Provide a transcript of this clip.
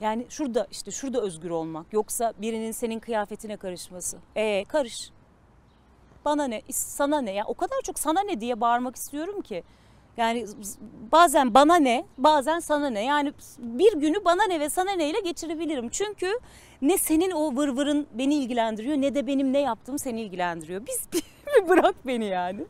Yani şurada işte şurada özgür olmak. Yoksa birinin senin kıyafetine karışması. E karış. Bana ne? Sana ne? Ya o kadar çok sana ne diye bağırmak istiyorum ki. Yani bazen bana ne, bazen sana ne. Yani bir günü bana ne ve sana ne ile geçirebilirim. Çünkü ne senin o vırvırın beni ilgilendiriyor ne de benim ne yaptığım seni ilgilendiriyor. Biz bırak beni yani.